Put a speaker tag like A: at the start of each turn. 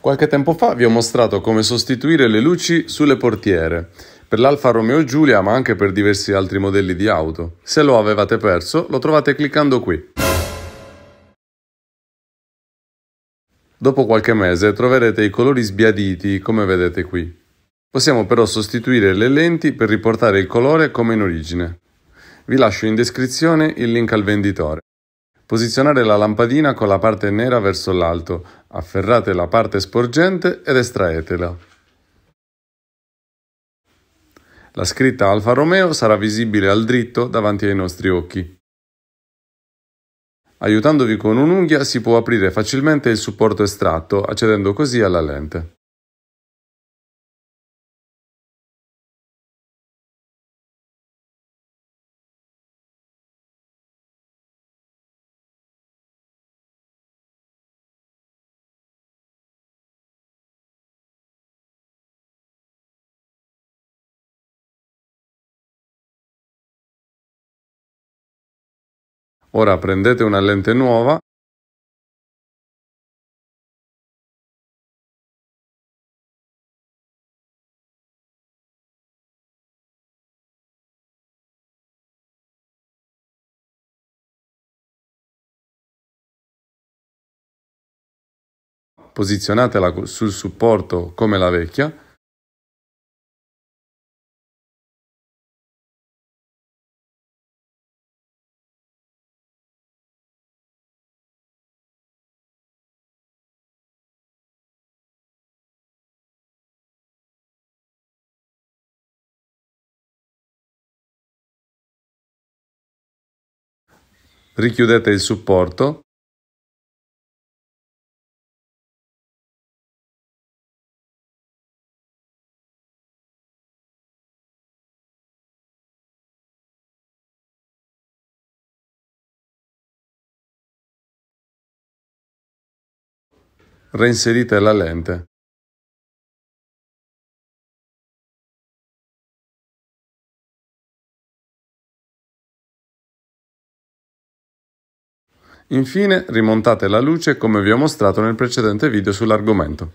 A: Qualche tempo fa vi ho mostrato come sostituire le luci sulle portiere per l'Alfa Romeo Giulia ma anche per diversi altri modelli di auto. Se lo avevate perso lo trovate cliccando qui. Dopo qualche mese troverete i colori sbiaditi come vedete qui. Possiamo però sostituire le lenti per riportare il colore come in origine. Vi lascio in descrizione il link al venditore. Posizionare la lampadina con la parte nera verso l'alto, afferrate la parte sporgente ed estraetela. La scritta Alfa Romeo sarà visibile al dritto davanti ai nostri occhi.
B: Aiutandovi con un'unghia si può aprire facilmente il supporto estratto, accedendo così alla lente.
C: Ora prendete una lente nuova posizionatela sul supporto come la vecchia richiudete il supporto reinserite la lente.
B: Infine rimontate la luce come vi ho mostrato nel precedente video sull'argomento.